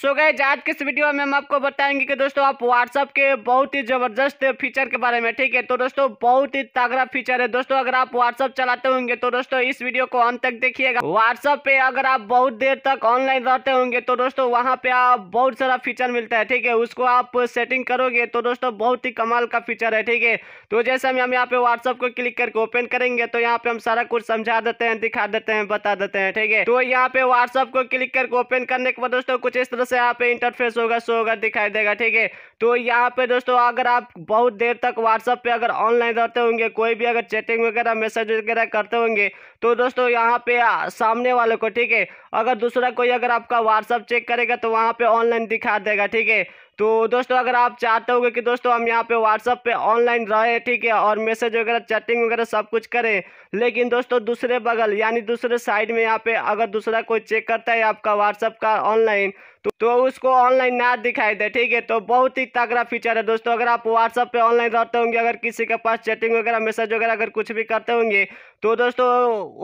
सो गए आज के इस वीडियो में हम आपको बताएंगे कि दोस्तों आप व्हाट्सअप के बहुत ही ज़बरदस्त फीचर के बारे में ठीक है तो दोस्तों बहुत ही तगड़ा फीचर है दोस्तों अगर आप व्हाट्सअप चलाते होंगे तो दोस्तों इस वीडियो को अंत तक देखिएगा व्हाट्सअप पे अगर आप बहुत देर तक ऑनलाइन रहते होंगे तो दोस्तों वहाँ पे आप बहुत सारा फीचर मिलता है ठीक है उसको आप सेटिंग करोगे तो दोस्तों बहुत ही कमाल का फीचर है ठीक है तो जैसे हम यहाँ पे व्हाट्सअप को क्लिक करके ओपन करेंगे तो यहाँ पे हम सारा कुछ समझा देते हैं दिखा देते हैं बता देते हैं ठीक है तो यहाँ पे व्हाट्सअप को क्लिक करके ओपन करने के बाद दोस्तों कुछ इस तरह तो से यहाँ पे इंटरफेस होगा शो होगा दिखाई देगा ठीक है तो यहाँ पे दोस्तों अगर आप बहुत देर तक व्हाट्सअप पे अगर ऑनलाइन रहते होंगे कोई भी अगर चैटिंग वगैरह मैसेज वगैरह करते होंगे तो दोस्तों यहाँ पे सामने वाले को ठीक है अगर दूसरा कोई अगर आपका व्हाट्सअप चेक करेगा तो वहाँ पे ऑनलाइन दिखा देगा ठीक है तो दोस्तों अगर आप चाहते होंगे कि दोस्तों हम यहाँ पे व्हाट्सअप पे ऑनलाइन रहे ठीक है और मैसेज वगैरह चैटिंग वगैरह सब कुछ करें लेकिन दोस्तों दूसरे बगल यानी दूसरे साइड में यहाँ पे अगर दूसरा कोई चेक करता है आपका व्हाट्सअप का ऑनलाइन तो, तो उसको ऑनलाइन ना दिखाई दे ठीक है तो बहुत ही तगड़ा फीचर है दोस्तों अगर आप व्हाट्सअप पे ऑनलाइन रहते होंगे अगर किसी के पास चैटिंग वगैरह मैसेज वगैरह अगर कुछ भी करते होंगे तो दोस्तों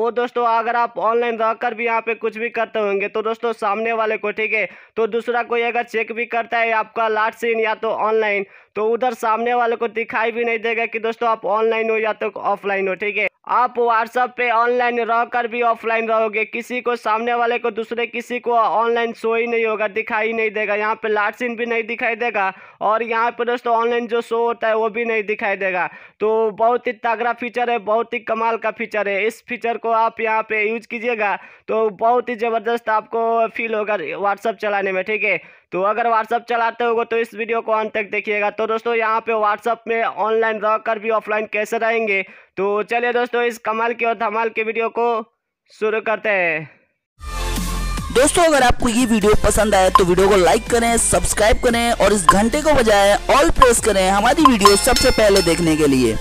वो दोस्तों अगर आप ऑनलाइन रहकर भी यहाँ पे कुछ भी करते होंगे तो दोस्तों सामने वाले को ठीक है तो दूसरा कोई अगर चेक भी करता है आपका लाट सीन या तो ऑनलाइन तो उधर सामने वाले को दिखाई भी नहीं देगा कि दोस्तों आप ऑनलाइन हो या तो ऑफलाइन हो ठीक है आप व्हाट्सअप पे ऑनलाइन रहकर भी ऑफलाइन रहोगे किसी को सामने वाले को दूसरे किसी को ऑनलाइन शो ही नहीं होगा दिखाई नहीं देगा यहाँ पे लाट सीन भी नहीं दिखाई देगा और यहाँ पे दोस्तों ऑनलाइन जो शो होता है वो भी नहीं दिखाई देगा तो बहुत ही तगड़ा फीचर है बहुत ही कमाल का फीचर है इस फीचर को आप यहाँ पे यूज कीजिएगा तो बहुत ही ज़बरदस्त आपको फील होगा व्हाट्सअप चलाने में ठीक है तो अगर व्हाट्सअप चलाते हो तो इस वीडियो को अंत तक देखिएगा तो दोस्तों यहाँ पे व्हाट्सअप में ऑनलाइन रह कर भी ऑफलाइन कैसे रहेंगे तो चलिए दोस्तों इस कमाल की और धमाल की वीडियो को शुरू करते हैं दोस्तों अगर आपको ये वीडियो पसंद आए तो वीडियो को लाइक करें सब्सक्राइब करें और इस घंटे को बजाय ऑल प्रेस करें हमारी वीडियो सबसे पहले देखने के लिए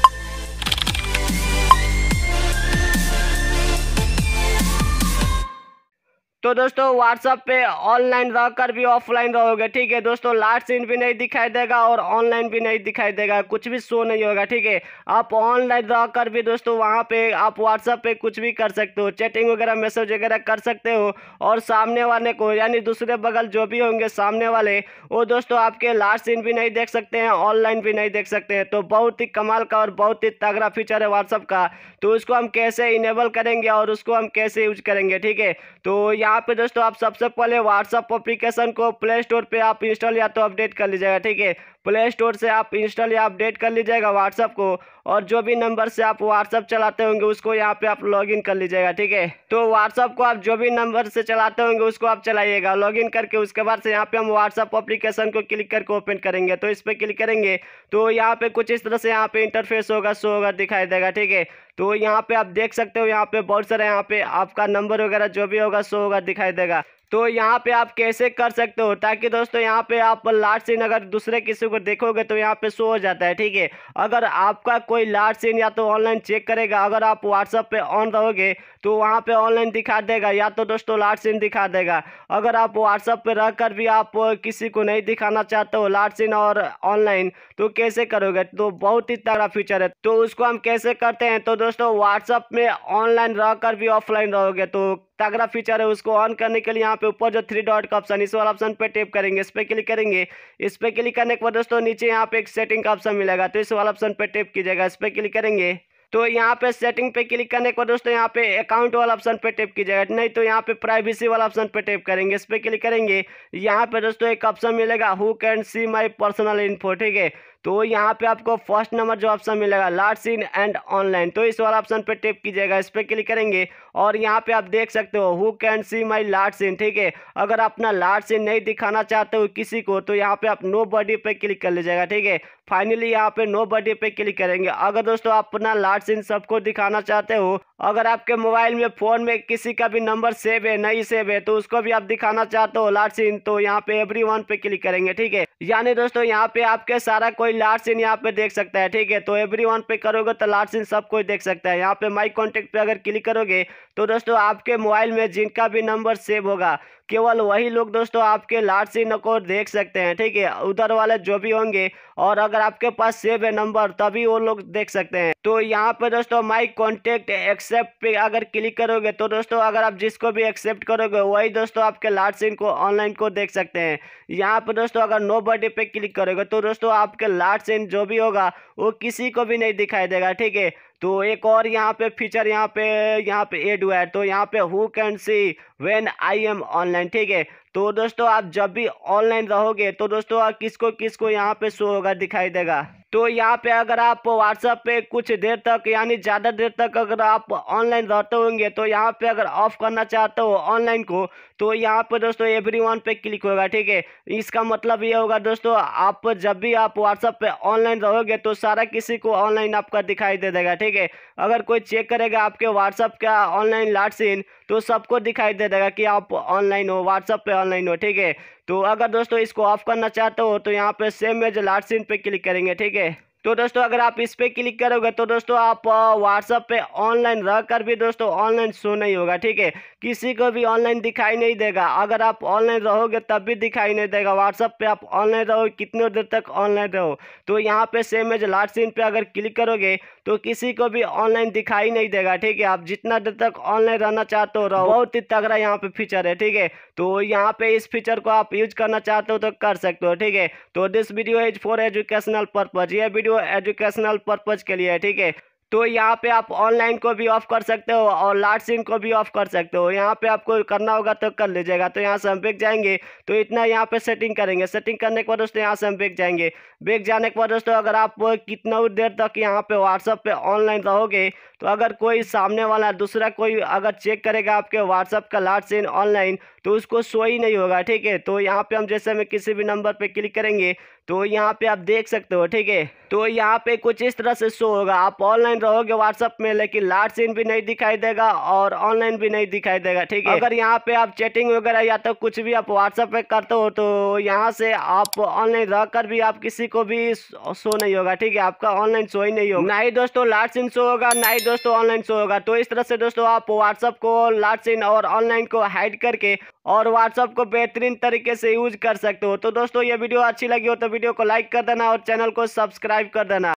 तो दोस्तों व्हाट्सअप पे ऑनलाइन रह कर भी ऑफलाइन रहोगे ठीक है दोस्तों लास्ट सीन भी नहीं दिखाई देगा और ऑनलाइन भी नहीं दिखाई देगा कुछ भी शो नहीं होगा ठीक है आप ऑनलाइन रह कर भी दोस्तों वहाँ पे आप व्हाट्सअप पे कुछ भी कर सकते हो चैटिंग वगैरह मैसेज वगैरह कर सकते हो और सामने वाले को यानी दूसरे बगल जो भी होंगे सामने वाले वो दोस्तों आपके लास्ट सीन भी नहीं देख सकते हैं ऑनलाइन भी नहीं देख सकते हैं तो बहुत ही कमाल का और बहुत ही तगड़ा फीचर है व्हाट्सअप का तो उसको हम कैसे इनेबल करेंगे और उसको हम कैसे यूज करेंगे ठीक है तो यहाँ यहाँ पे दोस्तों आप सबसे सब पहले व्हाट्सअप अप्लीकेशन को प्ले स्टोर पर आप इंस्टॉल या तो अपडेट कर लीजिएगा ठीक है प्ले स्टोर से आप इंस्टॉल या अपडेट कर लीजिएगा व्हाट्सअप को और जो भी नंबर से आप व्हाट्सअप चलाते होंगे उसको यहाँ पे आप लॉगिन कर लीजिएगा ठीक है तो व्हाट्सअप को आप जो भी नंबर से चलाते होंगे उसको आप चलाइएगा लॉगिन करके उसके बाद से यहाँ पे हम व्हाट्सअप अप्लीकेशन को क्लिक करके ओपन करेंगे तो इस पर क्लिक करेंगे तो यहाँ पे कुछ इस तरह से यहाँ पे इंटरफेस होगा शो होगा दिखाई देगा ठीक है तो यहाँ पे आप देख सकते हो यहाँ पे बहुत सारे यहाँ पे आपका नंबर वगैरह जो भी होगा शो होगा दिखाई देगा तो यहाँ पे आप कैसे कर सकते हो ताकि दोस्तों यहाँ पे आप लास्ट सीन अगर दूसरे किसी को देखोगे तो यहाँ पे शो हो जाता है ठीक है अगर आपका कोई लास्ट सीन या तो ऑनलाइन चेक करेगा अगर आप व्हाट्सअप पे ऑन रहोगे तो वहाँ पे ऑनलाइन दिखा देगा या तो दोस्तों लास्ट सीन दिखा देगा अगर आप व्हाट्सअप पर रह कर भी आप किसी को नहीं दिखाना चाहते हो लाट सीन और ऑनलाइन तो कैसे करोगे तो बहुत ही तगड़ा फीचर है तो उसको हम कैसे करते हैं तो दोस्तों व्हाट्सअप में ऑनलाइन रह कर भी ऑफलाइन रहोगे तो तगड़ा फीचर है उसको ऑन करने के लिए यहाँ पे ऊपर जो थ्री डॉट का ऑप्शन इस वाला ऑप्शन पे टेप करेंगे इस पर क्लिक करेंगे इस पर क्लिक करने के बाद दोस्तों नीचे यहाँ पे एक सेटिंग का ऑप्शन मिलेगा तो इस वाला ऑप्शन पे टेप कीजिएगा इस पर क्लिक करेंगे तो यहाँ पे सेटिंग पे क्लिक करने के बाद दोस्तों यहाँ पे अकाउंट वाला ऑप्शन पे टेप कीजिएगा नहीं तो यहाँ पे प्राइवेसी वाला ऑप्शन पे टेप करेंगे इस पर क्लिक करेंगे यहाँ पे दोस्तों एक ऑप्शन मिलेगा who can see my personal info ठीक है तो यहाँ पे आपको फर्स्ट नंबर जो ऑप्शन मिलेगा लार्ज सीन एंड ऑनलाइन तो इस वाला ऑप्शन पे टिप कीजिएगा इस पर क्लिक करेंगे और यहाँ पे आप देख सकते हो who can see my last seen ठीक है अगर अपना लार्ज सीन नहीं दिखाना चाहते हो किसी को तो यहाँ पे आप नो बॉडी पे क्लिक कर लीजिएगा ठीक है फाइनली यहाँ पे नो बॉडी पे क्लिक करेंगे अगर दोस्तों अपना लार्ज सीन सबको दिखाना चाहते हो अगर आपके मोबाइल में फ़ोन में किसी का भी नंबर सेव है नहीं सेव है तो उसको भी आप दिखाना चाहते हो लाट सीन तो यहाँ पे एवरी वन पे क्लिक करेंगे ठीक है यानी दोस्तों यहाँ पे आपके सारा कोई लाट सीन यहाँ पे देख सकता है ठीक है तो एवरी वन पे करोगे तो लाट सीन सब कोई देख सकता है यहाँ पे माई कॉन्टेक्ट पे अगर क्लिक करोगे तो दोस्तों आपके मोबाइल में जिनका भी नंबर सेव होगा केवल वही लोग दोस्तों आपके लाट सीन को देख सकते हैं ठीक है उधर वाले जो भी होंगे और अगर आपके पास सेव है नंबर तभी वो लोग देख सकते हैं तो यहाँ पे दोस्तों माई कॉन्टेक्ट एक्सेप्ट पे अगर क्लिक करोगे तो दोस्तों अगर आप जिसको भी एक्सेप्ट करोगे वही दोस्तों आपके लाट सीन को ऑनलाइन को देख सकते हैं यहाँ पे दोस्तों अगर नो बर्थडे पे क्लिक करोगे तो दोस्तों आपके लाट सीन जो भी होगा वो किसी को भी नहीं दिखाई देगा ठीक है तो एक और यहाँ पे फीचर यहाँ पे यहाँ पे एड हुआ है तो यहाँ पे who can see when I am online ठीक है तो दोस्तों आप जब भी ऑनलाइन रहोगे तो दोस्तों किसको किसको यहाँ पे शो होगा दिखाई देगा तो यहाँ पे अगर आप व्हाट्सअप पे कुछ देर तक यानी ज़्यादा देर तक अगर आप ऑनलाइन रहते होंगे तो यहाँ पे अगर ऑफ करना चाहते हो ऑनलाइन को तो यहाँ पे दोस्तों एवरी वन पे क्लिक होगा ठीक है इसका मतलब ये होगा दोस्तों आप जब भी आप व्हाट्सअप पे ऑनलाइन रहोगे तो सारा किसी को ऑनलाइन आपका दिखाई दे देगा ठीक है अगर कोई चेक करेगा आपके व्हाट्सअप का ऑनलाइन लाट सीन तो सबको दिखाई दे देगा कि आप ऑनलाइन हो व्हाट्सअप पे ऑनलाइन हो ठीक है तो अगर दोस्तों इसको ऑफ करना चाहते हो तो यहाँ पे सेम एज लाट सीन पे क्लिक करेंगे ठीक है तो दोस्तों अगर आप इस पर क्लिक करोगे तो दोस्तों आप व्हाट्सअप पे ऑनलाइन रह कर भी दोस्तों ऑनलाइन शो नहीं होगा ठीक है किसी को भी ऑनलाइन दिखाई नहीं देगा अगर आप ऑनलाइन रहोगे तब भी दिखाई नहीं देगा व्हाट्सअप पे आप ऑनलाइन रहो कितने देर तक ऑनलाइन रहो तो यहाँ पे सेम एज लास्ट सीन पे अगर क्लिक करोगे तो किसी को भी ऑनलाइन दिखाई नहीं देगा ठीक है आप जितना देर तक ऑनलाइन रहना चाहते हो रहो बहुत ही तगड़ा यहाँ पे फीचर है ठीक है तो यहाँ पे इस फीचर को आप यूज करना चाहते हो तो कर सकते हो ठीक है तो this video is for educational purpose ये वीडियो एजुकेशनल पर्पज के लिए है ठीक है तो यहाँ पे आप ऑनलाइन को भी ऑफ कर सकते हो और लाट सिंह को भी ऑफ कर सकते हो यहाँ पे आपको करना होगा तो कर लीजिएगा तो यहाँ से हम बेग जाएंगे तो इतना यहाँ पे सेटिंग करेंगे सेटिंग करने के बाद दोस्तों यहाँ से हम बेग जाएंगे बेग जाने के बाद दोस्तों अगर आप कितना देर तक यहाँ पे व्हाट्सअप पे ऑनलाइन रहोगे तो अगर कोई सामने वाला दूसरा कोई अगर चेक करेगा आपके व्हाट्सअप का लाट सीन ऑनलाइन तो उसको शो ही नहीं होगा ठीक है तो यहाँ पे हम जैसे हमें किसी भी नंबर पे क्लिक करेंगे तो यहाँ पे आप देख सकते हो ठीक है तो यहाँ पे कुछ इस तरह से शो होगा आप ऑनलाइन रहोगे व्हाट्सअप में लेकिन लास्ट सीन भी नहीं दिखाई देगा और ऑनलाइन भी नहीं दिखाई देगा ठीक है अगर यहाँ पे आप चैटिंग वगैरह या तो कुछ भी आप व्हाट्सअप पे करते हो तो यहाँ से आप ऑनलाइन रह कर भी आप किसी को भी शो नहीं होगा ठीक है आपका ऑनलाइन शो ही नहीं होगा ना ही दोस्तों लास्ट सीन शो होगा ना ही दोस्तों ऑनलाइन शो होगा तो इस तरह से दोस्तों आप व्हाट्सअप को लास्ट सीन और ऑनलाइन को हाइड करके और व्हाट्सअप को बेहतरीन तरीके से यूज कर सकते हो तो दोस्तों ये वीडियो अच्छी लगी हो तो वीडियो को लाइक कर देना और चैनल को सब्सक्राइब कर देना